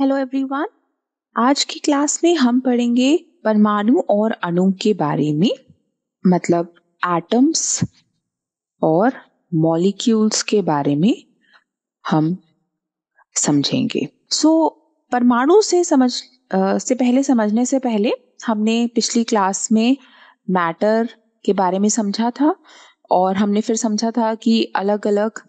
hello everyone आज की class में हम पढ़ेंगे परमाणु और अणु के बारे में मतलब एटम्स और मॉलिक्यूल्स के बारे में हम समझेंगे सो so, परमाणु से समझ आ, से पहले समझने से पहले हमने पिछली क्लास में मैटर के बारे में समझा था और हमने फिर समझा था कि अलग अलग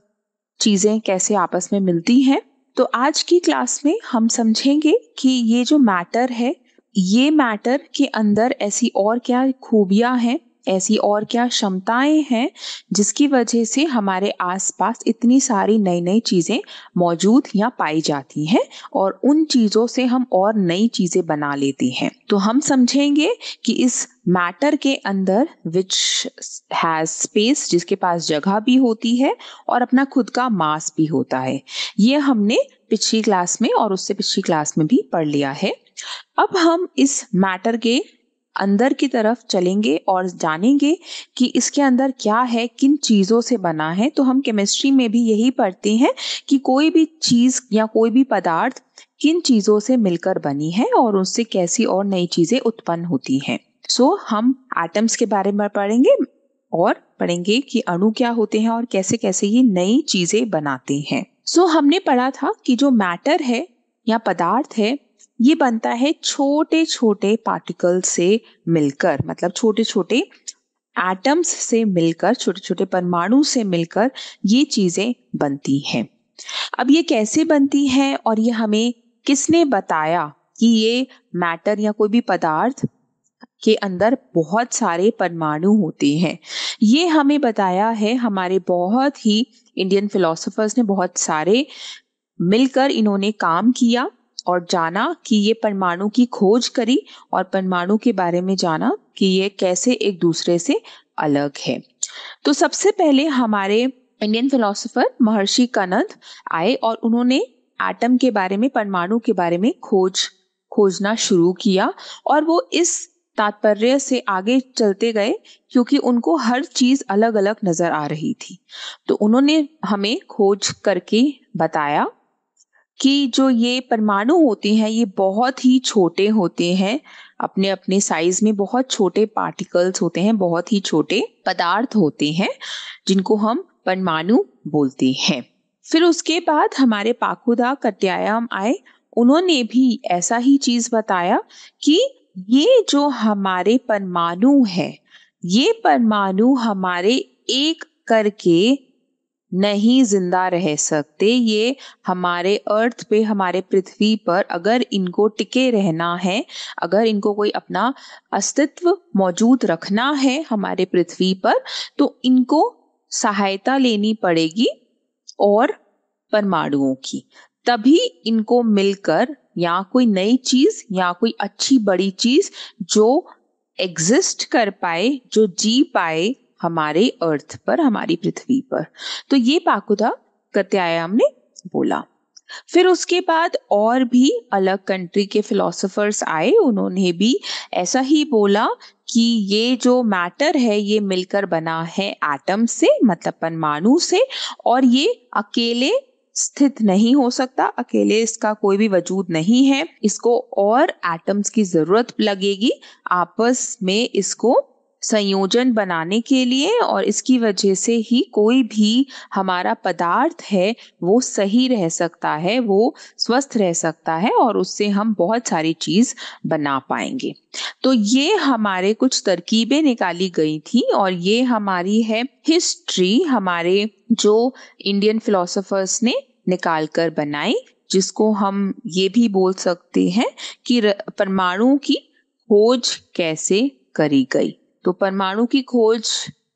चीज़ें कैसे आपस में मिलती हैं तो आज की क्लास में हम समझेंगे कि ये जो मैटर है ये मैटर के अंदर ऐसी और क्या खूबियां हैं ऐसी और क्या क्षमताएं हैं जिसकी वजह से हमारे आसपास इतनी सारी नई नई चीज़ें मौजूद या पाई जाती हैं और उन चीज़ों से हम और नई चीज़ें बना लेते हैं तो हम समझेंगे कि इस मैटर के अंदर विच हैज स्पेस जिसके पास जगह भी होती है और अपना खुद का मास भी होता है ये हमने पिछली क्लास में और उससे पिछली क्लास में भी पढ़ लिया है अब हम इस मैटर के अंदर की तरफ चलेंगे और जानेंगे कि इसके अंदर क्या है किन चीज़ों से बना है तो हम केमिस्ट्री में भी यही पढ़ते हैं कि कोई भी चीज़ या कोई भी पदार्थ किन चीज़ों से मिलकर बनी है और उससे कैसी और नई चीज़ें उत्पन्न होती हैं सो so, हम एटम्स के बारे में पढ़ेंगे और पढ़ेंगे कि अणु क्या होते हैं और कैसे कैसे ये नई चीज़ें बनाते हैं सो so, हमने पढ़ा था कि जो मैटर है या पदार्थ है ये बनता है छोटे छोटे पार्टिकल से मिलकर मतलब छोटे छोटे एटम्स से मिलकर छोटे छोटे परमाणु से मिलकर ये चीजें बनती हैं अब ये कैसे बनती हैं और ये हमें किसने बताया कि ये मैटर या कोई भी पदार्थ के अंदर बहुत सारे परमाणु होते हैं ये हमें बताया है हमारे बहुत ही इंडियन फिलोसोफर्स ने बहुत सारे मिलकर इन्होंने काम किया और जाना कि ये परमाणु की खोज करी और परमाणु के बारे में जाना कि ये कैसे एक दूसरे से अलग है तो सबसे पहले हमारे इंडियन फिलोसोफर महर्षि कनद आए और उन्होंने एटम के बारे में परमाणु के बारे में खोज खोजना शुरू किया और वो इस तात्पर्य से आगे चलते गए क्योंकि उनको हर चीज अलग अलग नजर आ रही थी तो उन्होंने हमें खोज करके बताया कि जो ये परमाणु होते हैं ये बहुत ही छोटे होते हैं अपने अपने साइज में बहुत छोटे पार्टिकल्स होते हैं बहुत ही छोटे पदार्थ होते हैं जिनको हम परमाणु बोलते हैं फिर उसके बाद हमारे पाखुदा कट्यायाम आए उन्होंने भी ऐसा ही चीज बताया कि ये जो हमारे परमाणु है ये परमाणु हमारे एक करके नहीं जिंदा रह सकते ये हमारे अर्थ पे हमारे पृथ्वी पर अगर इनको टिके रहना है अगर इनको कोई अपना अस्तित्व मौजूद रखना है हमारे पृथ्वी पर तो इनको सहायता लेनी पड़ेगी और परमाणुओं की तभी इनको मिलकर या कोई नई चीज या कोई अच्छी बड़ी चीज जो एग्जिस्ट कर पाए जो जी पाए हमारे अर्थ पर हमारी पृथ्वी पर तो ये पाकुदा कत्यायाम ने बोला फिर उसके बाद और भी अलग कंट्री के फिलोसोफर्स आए उन्होंने भी ऐसा ही बोला कि ये जो मैटर है ये मिलकर बना है एटम से मतलब परमाणु से और ये अकेले स्थित नहीं हो सकता अकेले इसका कोई भी वजूद नहीं है इसको और एटम्स की जरूरत लगेगी आपस में इसको संयोजन बनाने के लिए और इसकी वजह से ही कोई भी हमारा पदार्थ है वो सही रह सकता है वो स्वस्थ रह सकता है और उससे हम बहुत सारी चीज़ बना पाएंगे तो ये हमारे कुछ तरकीबें निकाली गई थी और ये हमारी है हिस्ट्री हमारे जो इंडियन फिलोसोफर्स ने निकाल कर बनाई जिसको हम ये भी बोल सकते हैं कि परमाणु की खोज कैसे करी गई तो परमाणु की खोज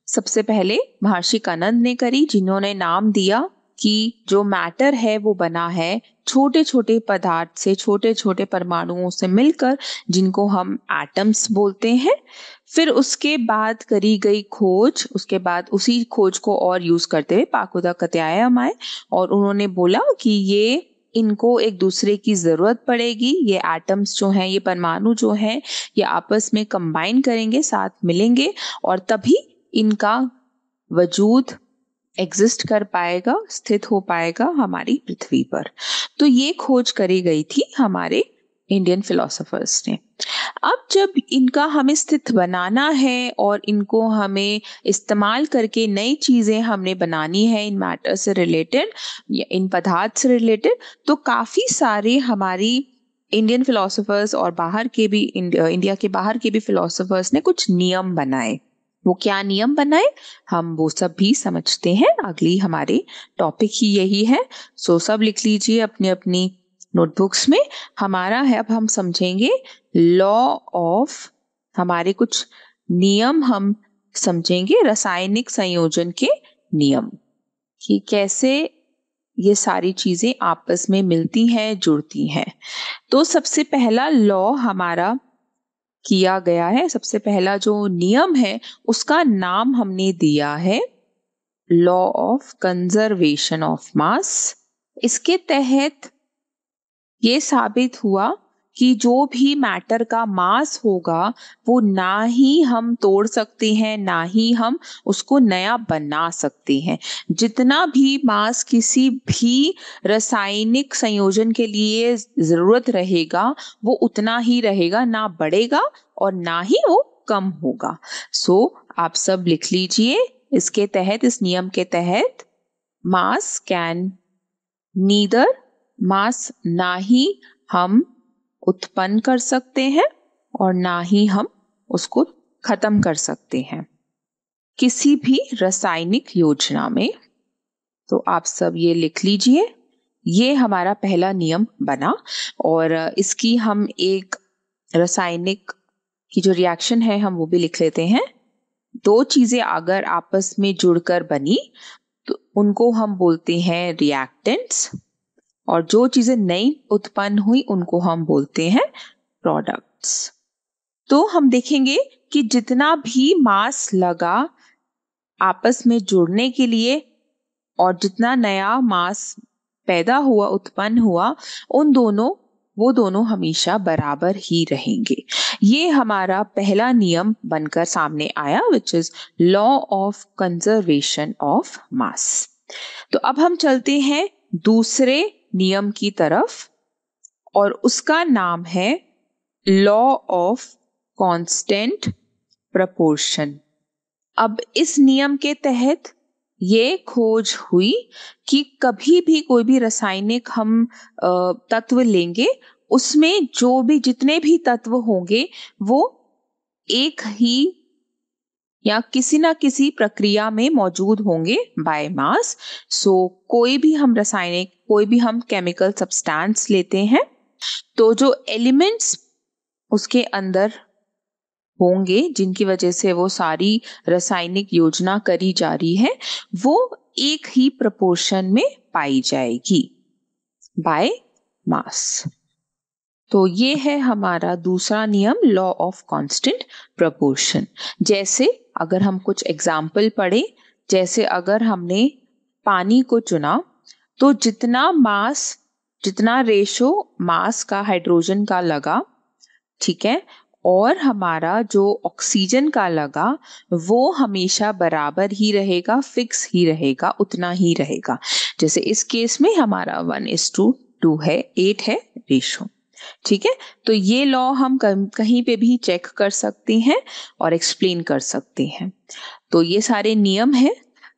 सबसे पहले महर्षि कनंद ने करी जिन्होंने नाम दिया कि जो मैटर है वो बना है छोटे छोटे पदार्थ से छोटे छोटे परमाणुओं से मिलकर जिनको हम एटम्स बोलते हैं फिर उसके बाद करी गई खोज उसके बाद उसी खोज को और यूज करते हुए पाकुदा कत्यायम आए और उन्होंने बोला कि ये इनको एक दूसरे की ज़रूरत पड़ेगी ये एटम्स जो हैं ये परमाणु जो हैं ये आपस में कंबाइन करेंगे साथ मिलेंगे और तभी इनका वजूद एग्जिस्ट कर पाएगा स्थित हो पाएगा हमारी पृथ्वी पर तो ये खोज करी गई थी हमारे इंडियन फिलोसोफर्स ने अब जब इनका हमें स्थित बनाना है और इनको हमें इस्तेमाल करके नई चीज़ें हमने बनानी है इन मैटर से रिलेटेड या इन पदार्थ से रिलेटेड तो काफ़ी सारे हमारी इंडियन फिलोसोफर्स और बाहर के भी इंडिया के बाहर के भी फिलोसोफर्स ने कुछ नियम बनाए वो क्या नियम बनाए हम वो सब भी समझते हैं अगली हमारे टॉपिक ही यही है सो सब लिख लीजिए अपने अपनी नोटबुक्स में हमारा है अब हम समझेंगे लॉ ऑफ हमारे कुछ नियम हम समझेंगे रासायनिक संयोजन के नियम कि कैसे ये सारी चीजें आपस में मिलती हैं जुड़ती हैं तो सबसे पहला लॉ हमारा किया गया है सबसे पहला जो नियम है उसका नाम हमने दिया है law of conservation of mass इसके तहत ये साबित हुआ कि जो भी मैटर का मास होगा वो ना ही हम तोड़ सकते हैं ना ही हम उसको नया बना सकते हैं जितना भी मास किसी भी रासायनिक संयोजन के लिए ज़रूरत रहेगा वो उतना ही रहेगा ना बढ़ेगा और ना ही वो कम होगा सो so, आप सब लिख लीजिए इसके तहत इस नियम के तहत मास कैन नीदर मास ना ही हम उत्पन्न कर सकते हैं और ना ही हम उसको खत्म कर सकते हैं किसी भी रासायनिक योजना में तो आप सब ये लिख लीजिए ये हमारा पहला नियम बना और इसकी हम एक रासायनिक की जो रिएक्शन है हम वो भी लिख लेते हैं दो चीजें अगर आपस में जुड़कर बनी तो उनको हम बोलते हैं रिएक्टेंट्स और जो चीजें नई उत्पन्न हुई उनको हम बोलते हैं प्रोडक्ट्स तो हम देखेंगे कि जितना भी मास लगा आपस में जुड़ने के लिए और जितना नया मास पैदा हुआ उत्पन्न हुआ उन दोनों वो दोनों हमेशा बराबर ही रहेंगे ये हमारा पहला नियम बनकर सामने आया which is law of conservation of mass तो अब हम चलते हैं दूसरे नियम की तरफ और उसका नाम है लॉ ऑफ कांस्टेंट प्रपोर्शन अब इस नियम के तहत ये खोज हुई कि कभी भी कोई भी रासायनिक हम तत्व लेंगे उसमें जो भी जितने भी तत्व होंगे वो एक ही या किसी ना किसी प्रक्रिया में मौजूद होंगे मास सो कोई भी हम रासायनिक कोई भी हम केमिकल सब्सटेंस लेते हैं तो जो एलिमेंट्स उसके अंदर होंगे जिनकी वजह से वो सारी रासायनिक योजना करी जा रही है वो एक ही प्रपोर्शन में पाई जाएगी बाय मास तो ये है हमारा दूसरा नियम लॉ ऑफ कांस्टेंट प्रपोर्शन जैसे अगर हम कुछ एग्जाम्पल पढ़े जैसे अगर हमने पानी को चुना तो जितना मास जितना रेशो मास का हाइड्रोजन का लगा ठीक है और हमारा जो ऑक्सीजन का लगा वो हमेशा बराबर ही रहेगा फिक्स ही रहेगा उतना ही रहेगा जैसे इस केस में हमारा वन इज टू टू है एट है रेशो ठीक है तो ये लॉ हम कहीं पे भी चेक कर सकते हैं और एक्सप्लेन कर सकते हैं तो ये सारे नियम हैं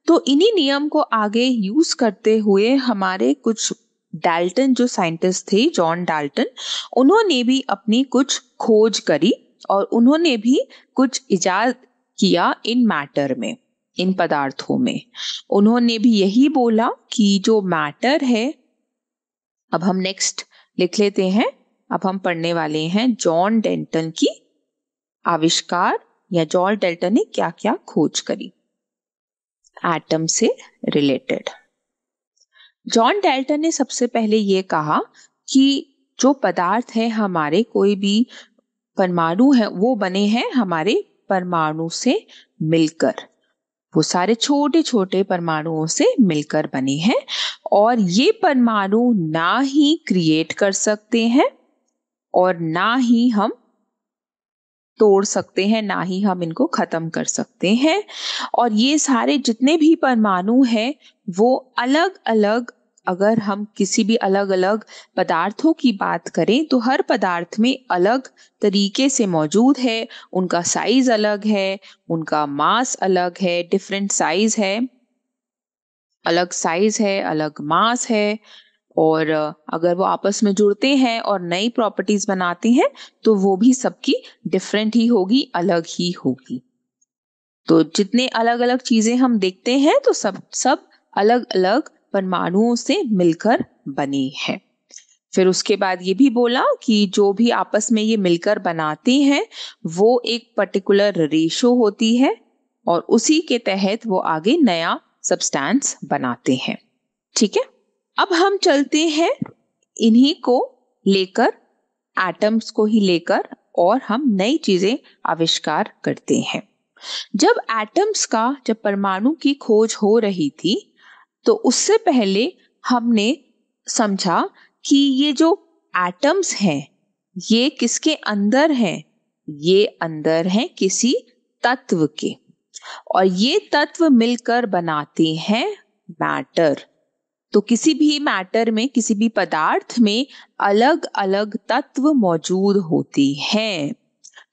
तो इन्हीं नियम को आगे यूज करते हुए हमारे कुछ डाल्टन जो साइंटिस्ट थे जॉन डाल्टन उन्होंने भी अपनी कुछ खोज करी और उन्होंने भी कुछ इजाद किया इन मैटर में इन पदार्थों में उन्होंने भी यही बोला कि जो मैटर है अब हम नेक्स्ट लिख लेते हैं अब हम पढ़ने वाले हैं जॉन डेंटन की आविष्कार या जॉन डेल्टन ने क्या क्या खोज करी एटम से रिलेटेड जॉन डेल्टन ने सबसे पहले ये कहा कि जो पदार्थ है हमारे कोई भी परमाणु है वो बने हैं हमारे परमाणु से मिलकर वो सारे छोटे छोटे परमाणुओं से मिलकर बने हैं और ये परमाणु ना ही क्रिएट कर सकते हैं और ना ही हम तोड़ सकते हैं ना ही हम इनको खत्म कर सकते हैं और ये सारे जितने भी परमाणु हैं वो अलग अलग अगर हम किसी भी अलग अलग पदार्थों की बात करें तो हर पदार्थ में अलग तरीके से मौजूद है उनका साइज अलग है उनका मास अलग है डिफरेंट साइज है अलग साइज है अलग मास है और अगर वो आपस में जुड़ते हैं और नई प्रॉपर्टीज बनाते हैं तो वो भी सबकी डिफरेंट ही होगी अलग ही होगी तो जितने अलग अलग चीजें हम देखते हैं तो सब सब अलग अलग परमाणुओं से मिलकर बने हैं फिर उसके बाद ये भी बोला कि जो भी आपस में ये मिलकर बनाते हैं वो एक पर्टिकुलर रेशो होती है और उसी के तहत वो आगे नया सब्सटेंस बनाते हैं ठीक है अब हम चलते हैं इन्हीं को लेकर एटम्स को ही लेकर और हम नई चीजें आविष्कार करते हैं जब एटम्स का जब परमाणु की खोज हो रही थी तो उससे पहले हमने समझा कि ये जो एटम्स हैं ये किसके अंदर हैं ये अंदर हैं किसी तत्व के और ये तत्व मिलकर बनाते हैं मैटर तो किसी भी मैटर में किसी भी पदार्थ में अलग अलग तत्व मौजूद होती हैं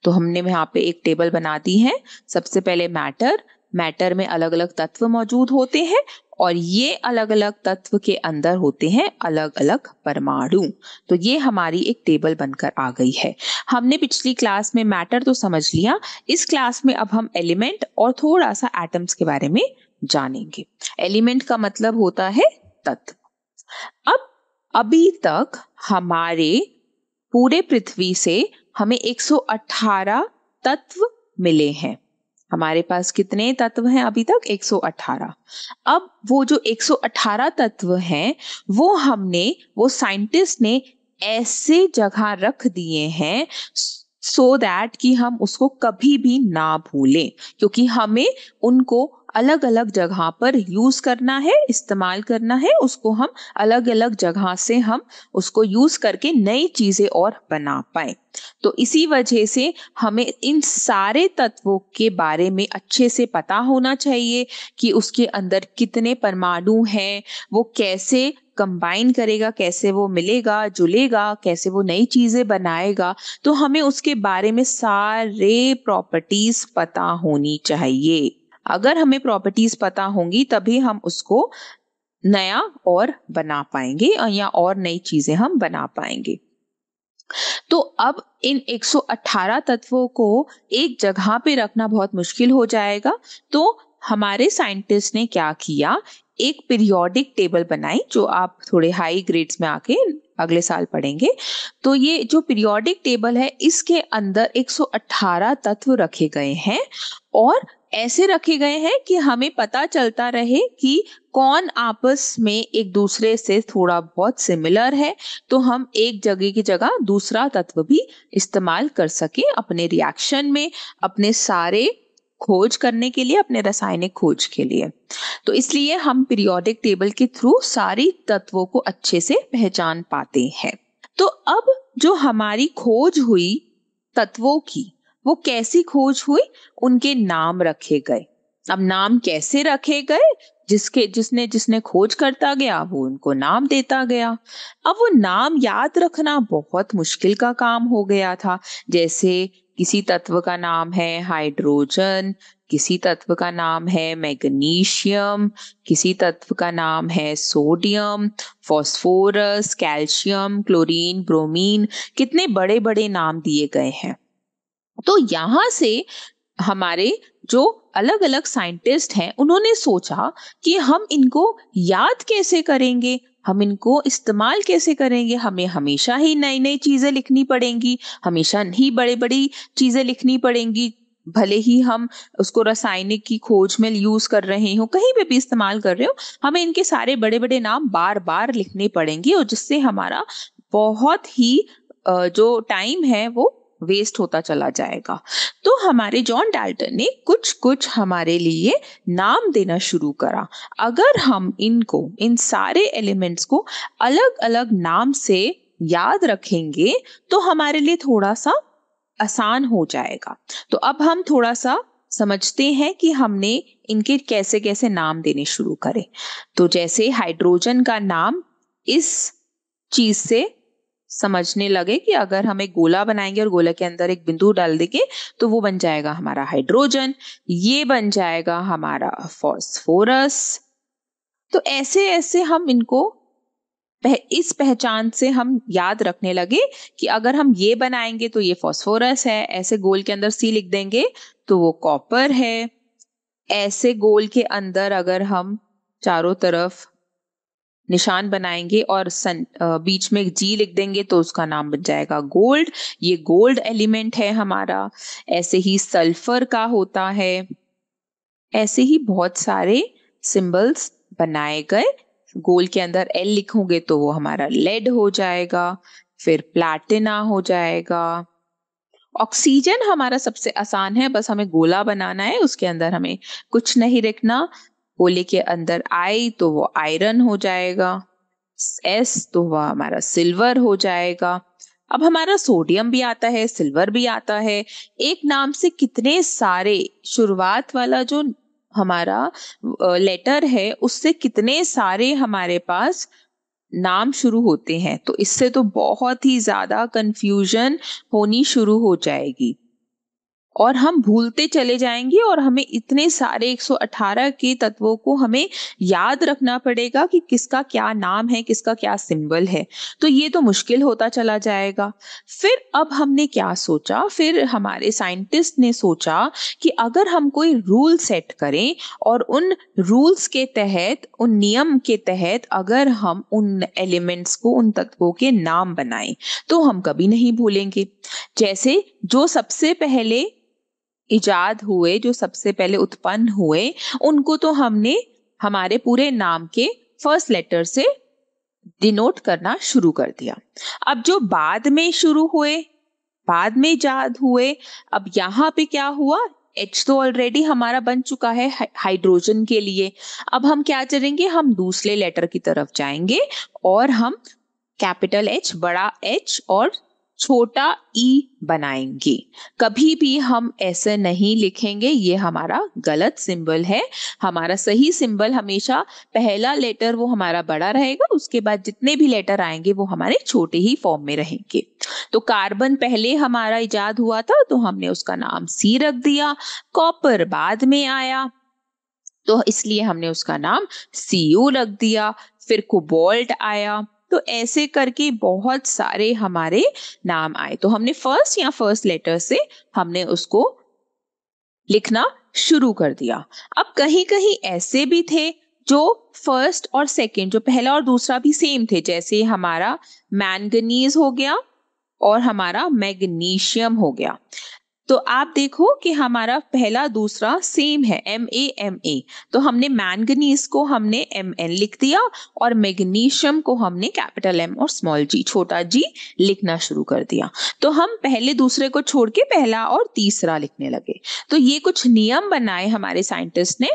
तो हमने यहाँ पे एक टेबल बना दी है सबसे पहले मैटर मैटर में अलग अलग तत्व मौजूद होते हैं और ये अलग अलग तत्व के अंदर होते हैं अलग अलग परमाणु तो ये हमारी एक टेबल बनकर आ गई है हमने पिछली क्लास में मैटर तो समझ लिया इस क्लास में अब हम एलिमेंट और थोड़ा सा एटम्स के बारे में जानेंगे एलिमेंट का मतलब होता है तत्व अब अभी तक हमारे पूरे पृथ्वी से हमें 118 तत्व मिले हैं हमारे पास कितने तत्व हैं अभी तक 118 अब वो जो 118 तत्व हैं वो हमने वो साइंटिस्ट ने ऐसे जगह रख दिए हैं सो so दैट कि हम उसको कभी भी ना भूलें क्योंकि हमें उनको अलग अलग जगह पर यूज करना है इस्तेमाल करना है उसको हम अलग अलग जगह से हम उसको यूज करके नई चीजें और बना पाए तो इसी वजह से हमें इन सारे तत्वों के बारे में अच्छे से पता होना चाहिए कि उसके अंदर कितने परमाणु हैं वो कैसे कंबाइन करेगा कैसे वो मिलेगा जुलेगा कैसे वो नई चीज़ें बनाएगा तो हमें उसके बारे में सारे प्रॉपर्टीज पता होनी चाहिए अगर हमें प्रॉपर्टीज पता होंगी तभी हम उसको नया और बना पाएंगे या और नई चीजें हम बना पाएंगे तो अब इन 118 तत्वों को एक जगह पे रखना बहुत मुश्किल हो जाएगा तो हमारे साइंटिस्ट ने क्या किया एक पीरियोडिक टेबल बनाई जो आप थोड़े हाई ग्रेड्स में आके अगले साल पढ़ेंगे तो ये जो पीरियोडिक टेबल है इसके अंदर 118 तत्व रखे गए हैं और ऐसे रखे गए हैं कि हमें पता चलता रहे कि कौन आपस में एक दूसरे से थोड़ा बहुत सिमिलर है तो हम एक जगह की जगह दूसरा तत्व भी इस्तेमाल कर सके अपने रिएक्शन में अपने सारे खोज करने के लिए अपने रासायनिक खोज के लिए तो इसलिए हम पीरियोडिक टेबल के थ्रू सारी तत्वों को अच्छे से पहचान पाते हैं तो अब जो हमारी खोज हुई तत्वों की वो कैसी खोज हुई उनके नाम रखे गए अब नाम कैसे रखे गए जिसके जिसने जिसने खोज करता गया वो उनको नाम देता गया अब वो नाम याद रखना बहुत मुश्किल का काम हो गया था जैसे किसी तत्व का नाम है हाइड्रोजन किसी तत्व का नाम है मैग्नीशियम किसी तत्व का नाम है sodium phosphorus calcium chlorine bromine कितने बड़े बड़े नाम दिए गए हैं तो यहां से हमारे जो अलग अलग साइंटिस्ट हैं उन्होंने सोचा कि हम इनको याद कैसे करेंगे हम इनको इस्तेमाल कैसे करेंगे हमें हमेशा ही नई नई चीज़ें लिखनी पड़ेंगी हमेशा ही बड़े बड़ी चीज़ें लिखनी पड़ेंगी भले ही हम उसको रासायनिक की खोज में यूज कर रहे हो कहीं पे भी इस्तेमाल कर रहे हो हमें इनके सारे बड़े बड़े नाम बार बार लिखने पड़ेंगे और जिससे हमारा बहुत ही जो टाइम है वो वेस्ट होता चला जाएगा तो हमारे जॉन डाल्टन ने कुछ कुछ हमारे लिए नाम देना शुरू करा अगर हम इनको इन सारे एलिमेंट्स को अलग अलग नाम से याद रखेंगे तो हमारे लिए थोड़ा सा आसान हो जाएगा तो अब हम थोड़ा सा समझते हैं कि हमने इनके कैसे कैसे नाम देने शुरू करें तो जैसे हाइड्रोजन का नाम इस चीज से समझने लगे कि अगर हम एक गोला बनाएंगे और गोला के अंदर एक बिंदु डाल देंगे तो वो बन जाएगा हमारा हाइड्रोजन ये बन जाएगा हमारा फॉस्फोरस तो ऐसे ऐसे हम इनको पह, इस पहचान से हम याद रखने लगे कि अगर हम ये बनाएंगे तो ये फॉस्फोरस है ऐसे गोल के अंदर सी लिख देंगे तो वो कॉपर है ऐसे गोल के अंदर अगर हम चारों तरफ निशान बनाएंगे और सन बीच में जी लिख देंगे तो उसका नाम बन जाएगा गोल्ड ये गोल्ड एलिमेंट है हमारा ऐसे ही सल्फर का होता है ऐसे ही बहुत सारे सिंबल्स बनाए गए गोल के अंदर एल लिखोगे तो वो हमारा लेड हो जाएगा फिर प्लैटिना हो जाएगा ऑक्सीजन हमारा सबसे आसान है बस हमें गोला बनाना है उसके अंदर हमें कुछ नहीं रखना गोले के अंदर आई तो वो आयरन हो जाएगा एस तो वह हमारा सिल्वर हो जाएगा अब हमारा सोडियम भी आता है सिल्वर भी आता है एक नाम से कितने सारे शुरुआत वाला जो हमारा लेटर है उससे कितने सारे हमारे पास नाम शुरू होते हैं तो इससे तो बहुत ही ज्यादा कंफ्यूजन होनी शुरू हो जाएगी और हम भूलते चले जाएंगे और हमें इतने सारे 118 के तत्वों को हमें याद रखना पड़ेगा कि किसका क्या नाम है किसका क्या सिंबल है तो ये तो मुश्किल होता चला जाएगा फिर अब हमने क्या सोचा फिर हमारे साइंटिस्ट ने सोचा कि अगर हम कोई रूल सेट करें और उन रूल्स के तहत उन नियम के तहत अगर हम उन एलिमेंट्स को उन तत्वों के नाम बनाएं तो हम कभी नहीं भूलेंगे जैसे जो सबसे पहले इजाद हुए जो सबसे पहले उत्पन्न हुए उनको तो हमने हमारे पूरे नाम के फर्स्ट लेटर से डिनोट करना शुरू कर दिया अब जो बाद में शुरू हुए बाद में इजाद हुए अब यहाँ पे क्या हुआ एच तो ऑलरेडी हमारा बन चुका है हाइड्रोजन के लिए अब हम क्या करेंगे हम दूसरे लेटर की तरफ जाएंगे और हम कैपिटल एच बड़ा एच और छोटा ई बनाएंगे कभी भी हम ऐसे नहीं लिखेंगे ये हमारा गलत सिंबल है हमारा सही सिंबल हमेशा पहला लेटर वो हमारा बड़ा रहेगा उसके बाद जितने भी लेटर आएंगे वो हमारे छोटे ही फॉर्म में रहेंगे तो कार्बन पहले हमारा इजाद हुआ था तो हमने उसका नाम सी रख दिया कॉपर बाद में आया तो इसलिए हमने उसका नाम सी रख दिया फिर कोबोल्ट आया तो ऐसे करके बहुत सारे हमारे नाम आए तो हमने फर्स्ट या फर्स्ट लेटर से हमने उसको लिखना शुरू कर दिया अब कहीं कहीं ऐसे भी थे जो फर्स्ट और सेकंड जो पहला और दूसरा भी सेम थे जैसे हमारा मैंगनीज हो गया और हमारा मैग्नीशियम हो गया तो आप देखो कि हमारा पहला दूसरा सेम है एम ए एम ए तो हमने मैंगनीज को हमने एम एन लिख दिया और मैग्नीशियम को हमने कैपिटल एम और स्मॉल जी छोटा जी लिखना शुरू कर दिया तो हम पहले दूसरे को छोड़ के पहला और तीसरा लिखने लगे तो ये कुछ नियम बनाए हमारे साइंटिस्ट ने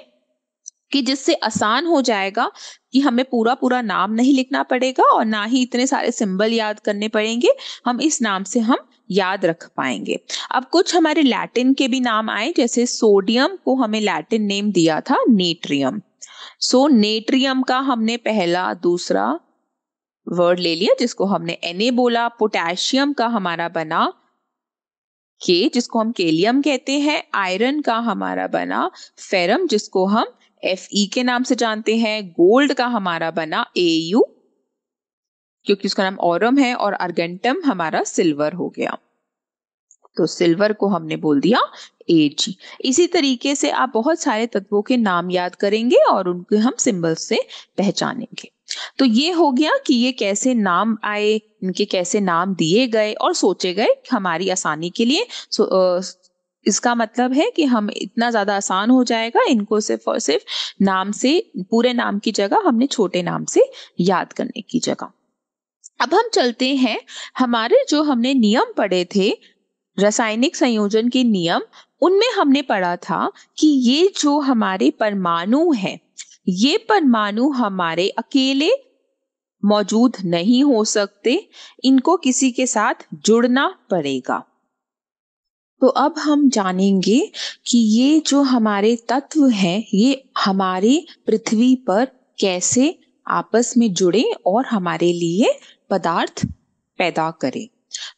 कि जिससे आसान हो जाएगा कि हमें पूरा पूरा नाम नहीं लिखना पड़ेगा और ना ही इतने सारे सिंबल याद करने पड़ेंगे हम इस नाम से हम याद रख पाएंगे अब कुछ हमारे लैटिन के भी नाम आए जैसे सोडियम को हमें लैटिन नेम दिया था नेट्रियम सो so, नेट्रियम का हमने पहला दूसरा वर्ड ले लिया जिसको हमने एने बोला पोटेशियम का हमारा बना के जिसको हम केलियम कहते हैं आयरन का हमारा बना फेरम जिसको हम एफ ई के नाम से जानते हैं गोल्ड का हमारा बना ए यू क्योंकि उसका नाम औरम है और अर्गेंटम हमारा सिल्वर हो गया तो सिल्वर को हमने बोल दिया एज इसी तरीके से आप बहुत सारे तत्वों के नाम याद करेंगे और उनके हम सिंबल से पहचानेंगे तो ये हो गया कि ये कैसे नाम आए इनके कैसे नाम दिए गए और सोचे गए हमारी आसानी के लिए सो, आ, इसका मतलब है कि हम इतना ज्यादा आसान हो जाएगा इनको सिर्फ और सिर्फ नाम से पूरे नाम की जगह हमने छोटे नाम से याद करने की जगह अब हम चलते हैं हमारे जो हमने नियम पढ़े थे रासायनिक संयोजन के नियम उनमें हमने पढ़ा था कि ये जो हमारे परमाणु हैं ये परमाणु हमारे अकेले मौजूद नहीं हो सकते इनको किसी के साथ जुड़ना पड़ेगा तो अब हम जानेंगे कि ये जो हमारे तत्व हैं ये हमारे पृथ्वी पर कैसे आपस में जुड़े और हमारे लिए पदार्थ पैदा करें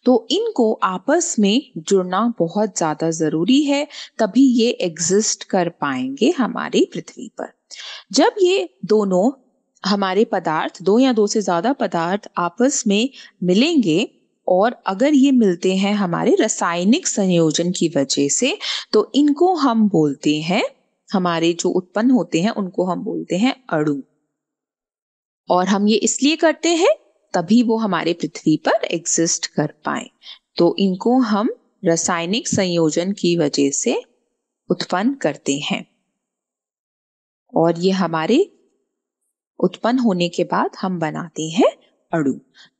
तो इनको आपस में जुड़ना बहुत ज्यादा जरूरी है तभी ये एग्जिस्ट कर पाएंगे हमारी पृथ्वी पर जब ये दोनों हमारे पदार्थ दो या दो से ज्यादा पदार्थ आपस में मिलेंगे और अगर ये मिलते हैं हमारे रासायनिक संयोजन की वजह से तो इनको हम बोलते हैं हमारे जो उत्पन्न होते हैं उनको हम बोलते हैं अणु और हम ये इसलिए करते हैं तभी वो हमारे पृथ्वी पर एग्जिस्ट कर पाए तो इनको हम रासायनिक संयोजन की वजह से उत्पन्न करते हैं और ये हमारे उत्पन्न होने के बाद हम बनाते हैं अड़ू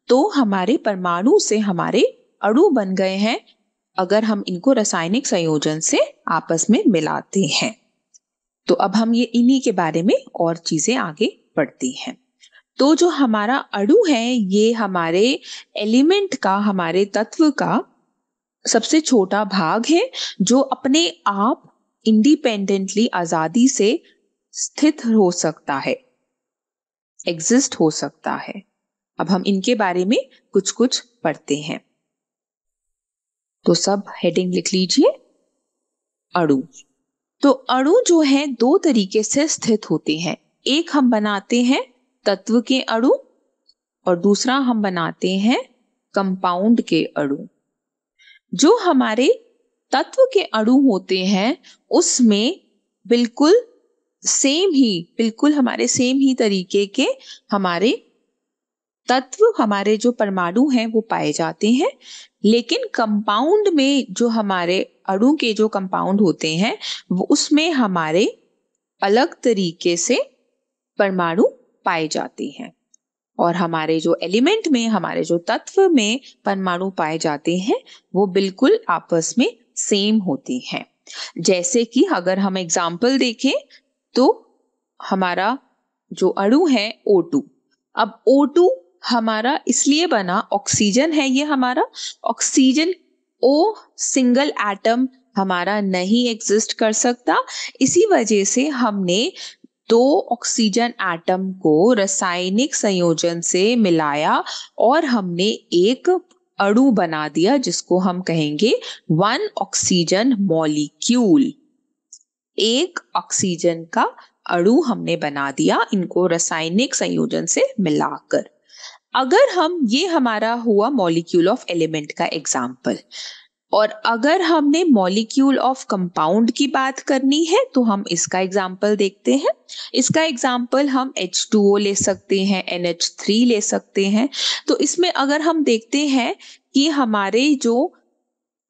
तो हमारे परमाणु से हमारे अड़ू बन गए हैं अगर हम इनको रासायनिक संयोजन से आपस में मिलाते हैं तो अब हम ये इन्हीं के बारे में और चीजें आगे बढ़ती हैं तो जो हमारा अणु है ये हमारे एलिमेंट का हमारे तत्व का सबसे छोटा भाग है जो अपने आप इंडिपेंडेंटली आजादी से स्थित हो सकता है एग्जिस्ट हो सकता है अब हम इनके बारे में कुछ कुछ पढ़ते हैं तो सब हेडिंग लिख लीजिए अणु तो अणु जो है दो तरीके से स्थित होते हैं एक हम बनाते हैं तत्व के अणु और दूसरा हम बनाते हैं कंपाउंड के अणु जो हमारे तत्व के अणु होते हैं उसमें बिल्कुल सेम ही बिल्कुल हमारे सेम ही तरीके के हमारे तत्व हमारे जो परमाणु हैं वो पाए जाते हैं लेकिन कंपाउंड में जो हमारे अणु के जो कंपाउंड होते हैं वो उसमें हमारे अलग तरीके से परमाणु पाई जाती हैं और हमारे जो एलिमेंट में हमारे जो तत्व में परमाणु पाए जाते हैं वो बिल्कुल आपस में सेम होती हैं जैसे कि अगर हम एग्जाम्पल देखें तो हमारा जो अणु है O2 अब O2 हमारा इसलिए बना ऑक्सीजन है ये हमारा ऑक्सीजन ओ सिंगल एटम हमारा नहीं एग्जिस्ट कर सकता इसी वजह से हमने दो ऑक्सीजन एटम को रासायनिक संयोजन से मिलाया और हमने एक अणु बना दिया जिसको हम कहेंगे वन ऑक्सीजन मॉलिक्यूल एक ऑक्सीजन का अणु हमने बना दिया इनको रासायनिक संयोजन से मिलाकर अगर हम ये हमारा हुआ मॉलिक्यूल ऑफ एलिमेंट का एग्जाम्पल और अगर हमने मॉलिक्यूल ऑफ कंपाउंड की बात करनी है तो हम इसका एग्जाम्पल देखते हैं इसका एग्जाम्पल हम H2O ले सकते हैं NH3 ले सकते हैं तो इसमें अगर हम देखते हैं कि हमारे जो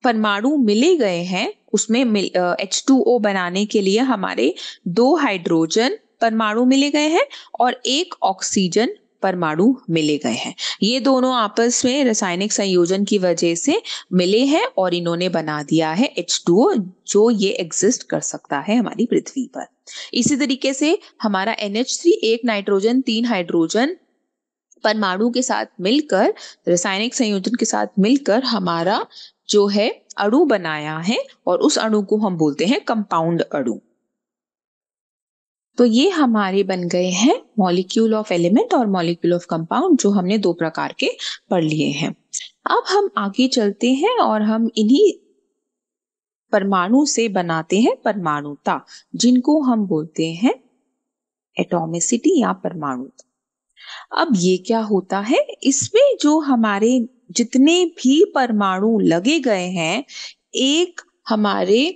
परमाणु मिले गए हैं उसमें एच टू ओ बनाने के लिए हमारे दो हाइड्रोजन परमाणु मिले गए हैं और एक ऑक्सीजन परमाणु मिले गए हैं ये दोनों आपस में रासायनिक संयोजन की वजह से मिले हैं और इन्होंने बना दिया है एच जो ये एग्जिस्ट कर सकता है हमारी पृथ्वी पर इसी तरीके से हमारा थ्री एक नाइट्रोजन तीन हाइड्रोजन परमाणु के साथ मिलकर रासायनिक संयोजन के साथ मिलकर हमारा जो है अणु बनाया है और उस अणु को हम बोलते हैं कंपाउंड अणु तो ये हमारे बन गए हैं मॉलिक्यूल ऑफ एलिमेंट और मॉलिक्यूल ऑफ कंपाउंड जो हमने दो प्रकार के पढ़ लिए हैं अब हम आगे चलते हैं और हम इन्हीं परमाणु से बनाते हैं परमाणुता जिनको हम बोलते हैं एटोमिसिटी या परमाणुता अब ये क्या होता है इसमें जो हमारे जितने भी परमाणु लगे गए हैं एक हमारे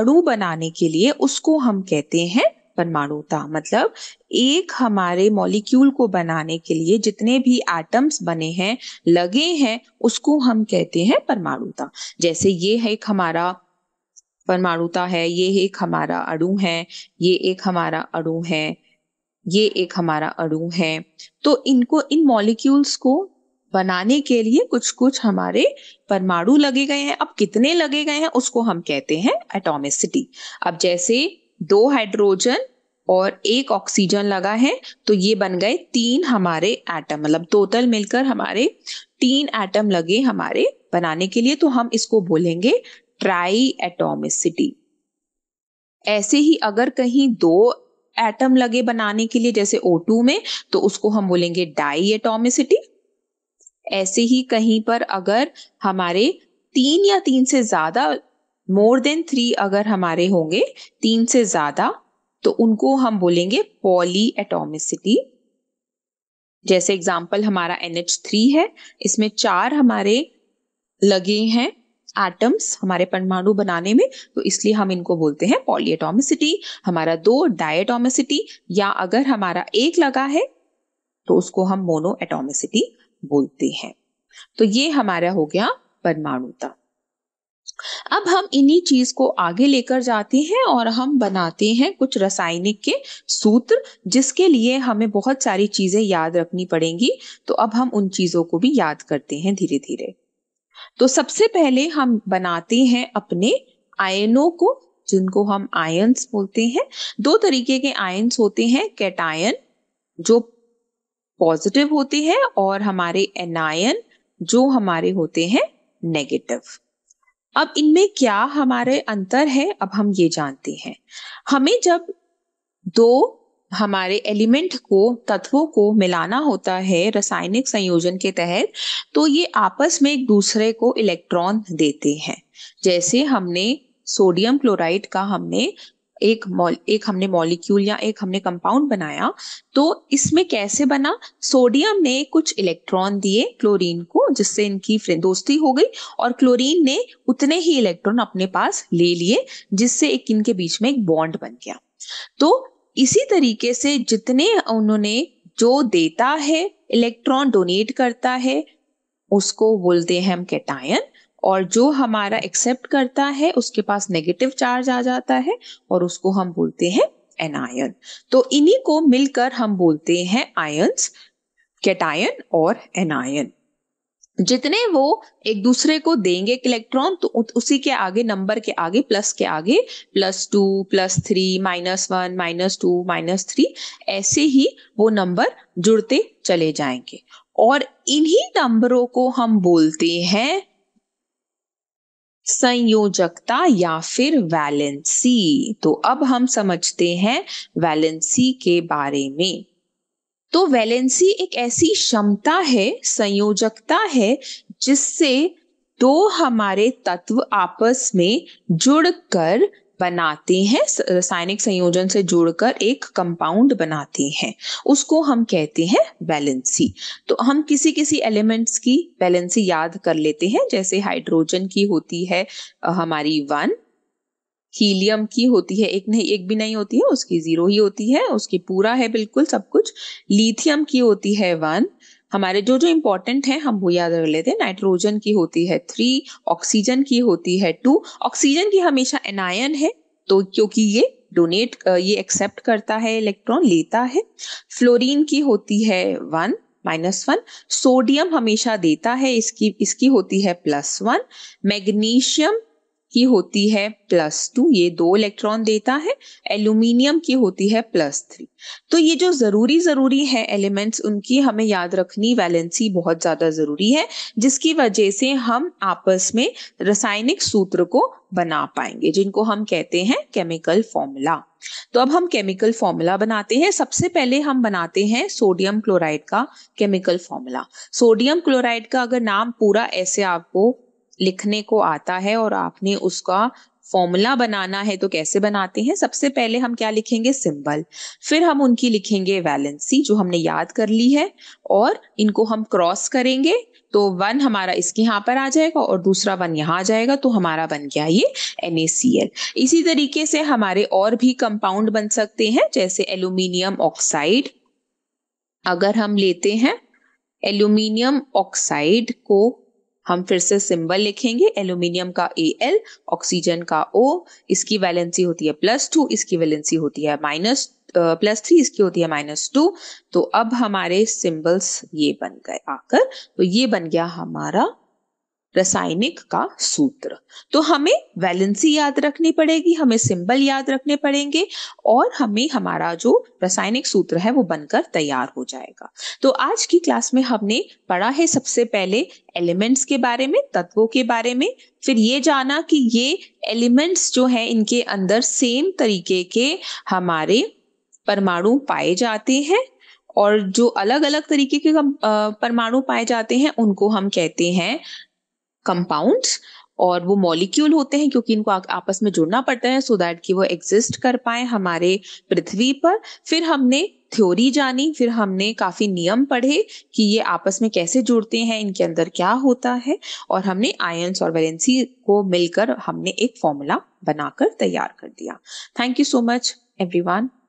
अणु बनाने के लिए उसको हम कहते हैं परमाणुता मतलब एक हमारे मॉलिक्यूल को बनाने के लिए जितने भी एटम्स बने हैं लगे हैं उसको हम कहते हैं परमाणुता जैसे ये है एक हमारा परमाणुता है ये एक हमारा अणु है ये एक हमारा अणु है ये एक हमारा अणु है तो इनको इन मॉलिक्यूल्स को बनाने के लिए कुछ कुछ हमारे परमाणु लगे गए हैं अब कितने लगे गए हैं उसको हम कहते हैं एटोमिसिटी अब जैसे दो हाइड्रोजन और एक ऑक्सीजन लगा है तो ये बन गए तीन हमारे एटम मतलब टोटल मिलकर हमारे तीन एटम लगे हमारे बनाने के लिए तो हम इसको बोलेंगे ट्राई एटोमिसिटी ऐसे ही अगर कहीं दो एटम लगे बनाने के लिए जैसे O2 में तो उसको हम बोलेंगे डाई एटोमिसिटी ऐसे ही कहीं पर अगर हमारे तीन या तीन से ज्यादा मोर देन थ्री अगर हमारे होंगे तीन से ज्यादा तो उनको हम बोलेंगे पॉली एटोमिसिटी जैसे एग्जाम्पल हमारा थ्री है इसमें चार हमारे लगे हैं एटम्स हमारे परमाणु बनाने में तो इसलिए हम इनको बोलते हैं पॉलीएटोमिसिटी हमारा दो डायटोमिसिटी या अगर हमारा एक लगा है तो उसको हम मोनो एटोमिसिटी बोलते हैं तो ये हमारा हो गया परमाणुता अब हम इन्हीं चीज को आगे लेकर जाते हैं और हम बनाते हैं कुछ रासायनिक के सूत्र जिसके लिए हमें बहुत सारी चीजें याद रखनी पड़ेंगी तो अब हम उन चीजों को भी याद करते हैं धीरे धीरे तो सबसे पहले हम बनाते हैं अपने आयनों को जिनको हम आयन्स बोलते हैं दो तरीके के आयन्स होते हैं कैटायन जो पॉजिटिव होते हैं और हमारे एनायन जो हमारे होते हैं नेगेटिव अब इनमें क्या हमारे अंतर है अब हम ये जानते हैं हमें जब दो हमारे एलिमेंट को तत्वों को मिलाना होता है रासायनिक संयोजन के तहत तो ये आपस में एक दूसरे को इलेक्ट्रॉन देते हैं जैसे हमने सोडियम क्लोराइड का हमने एक मॉल एक हमने मॉलिक्यूल या एक हमने कंपाउंड बनाया तो इसमें कैसे बना सोडियम ने कुछ इलेक्ट्रॉन दिए क्लोरीन को जिससे इनकी दोस्ती हो गई और क्लोरीन ने उतने ही इलेक्ट्रॉन अपने पास ले लिए जिससे एक इनके बीच में एक बॉन्ड बन गया तो इसी तरीके से जितने उन्होंने जो देता है इलेक्ट्रॉन डोनेट करता है उसको बोलते हैं हम कैटायन और जो हमारा एक्सेप्ट करता है उसके पास नेगेटिव चार्ज आ जाता है और उसको हम बोलते हैं एनायन तो इन्हीं को मिलकर हम बोलते हैं आयन्स कैटायन और एनायन जितने वो एक दूसरे को देंगे इलेक्ट्रॉन तो उसी के आगे नंबर के आगे प्लस के आगे plus two plus three minus one minus two minus three ऐसे ही वो नंबर जुड़ते चले जाएंगे और इन्हीं नंबरों को हम बोलते हैं संयोजकता या फिर वैलेंसी तो अब हम समझते हैं वैलेंसी के बारे में तो वैलेंसी एक ऐसी क्षमता है संयोजकता है जिससे दो हमारे तत्व आपस में जुड़कर बनाती हैं रासायनिक संयोजन से जोड़कर एक कंपाउंड बनाती हैं उसको हम कहते हैं बैलेंसी तो हम किसी किसी एलिमेंट्स की बैलेंसी याद कर लेते हैं जैसे हाइड्रोजन की होती है हमारी वन हीलियम की होती है एक नहीं एक भी नहीं होती है उसकी जीरो ही होती है उसकी पूरा है बिल्कुल सब कुछ लिथियम की होती है वन हमारे जो जो इंपॉर्टेंट हैं हम वो याद रख लेते हैं नाइट्रोजन की होती है थ्री ऑक्सीजन की होती है टू ऑक्सीजन की हमेशा एनायन है तो क्योंकि ये डोनेट ये एक्सेप्ट करता है इलेक्ट्रॉन लेता है फ्लोरीन की होती है वन माइनस वन सोडियम हमेशा देता है इसकी इसकी होती है प्लस वन मैग्नीशियम की होती है प्लस टू ये दो इलेक्ट्रॉन देता है एल्यूमिनियम की होती है प्लस थ्री तो ये जो जरूरी जरूरी है एलिमेंट्स उनकी हमें याद रखनी वैलेंसी बहुत ज्यादा जरूरी है जिसकी वजह से हम आपस में रासायनिक सूत्र को बना पाएंगे जिनको हम कहते हैं केमिकल फॉर्मूला तो अब हम केमिकल फॉर्मूला बनाते हैं सबसे पहले हम बनाते हैं सोडियम क्लोराइड का केमिकल फॉर्मूला सोडियम क्लोराइड का अगर नाम पूरा ऐसे आपको लिखने को आता है और आपने उसका फॉर्मूला बनाना है तो कैसे बनाते हैं सबसे पहले हम क्या लिखेंगे सिंबल फिर हम उनकी लिखेंगे वैलेंसी जो हमने याद कर ली है और इनको हम क्रॉस करेंगे तो वन हमारा इसके यहाँ पर आ जाएगा और दूसरा वन यहाँ आ जाएगा तो हमारा बन गया ये एन इसी तरीके से हमारे और भी कंपाउंड बन सकते हैं जैसे एल्यूमिनियम ऑक्साइड अगर हम लेते हैं एल्यूमिनियम ऑक्साइड को हम फिर से सिंबल लिखेंगे एल्यूमिनियम का ए एल ऑक्सीजन का ओ इसकी वैलेंसी होती है प्लस टू इसकी वैलेंसी होती है माइनस प्लस थ्री इसकी होती है माइनस टू तो अब हमारे सिंबल्स ये बन गए आकर तो ये बन गया हमारा रासायनिक का सूत्र तो हमें वैलेंसी याद रखनी पड़ेगी हमें सिंबल याद रखने पड़ेंगे और हमें हमारा जो रासायनिक सूत्र है वो बनकर तैयार हो जाएगा तो आज की क्लास में हमने पढ़ा है सबसे पहले एलिमेंट्स के बारे में तत्वों के बारे में फिर ये जाना कि ये एलिमेंट्स जो है इनके अंदर सेम तरीके के हमारे परमाणु पाए जाते हैं और जो अलग अलग तरीके के परमाणु पाए जाते हैं उनको हम कहते हैं कंपाउंड्स और वो मॉलिक्यूल होते हैं क्योंकि इनको आ, आपस में जुड़ना पड़ता है सो so दैट कि वो एग्जिस्ट कर पाए हमारे पृथ्वी पर फिर हमने थ्योरी जानी फिर हमने काफी नियम पढ़े कि ये आपस में कैसे जुड़ते हैं इनके अंदर क्या होता है और हमने आयंस और वैलेंसी को मिलकर हमने एक फॉर्मूला बनाकर तैयार कर दिया thank you so much everyone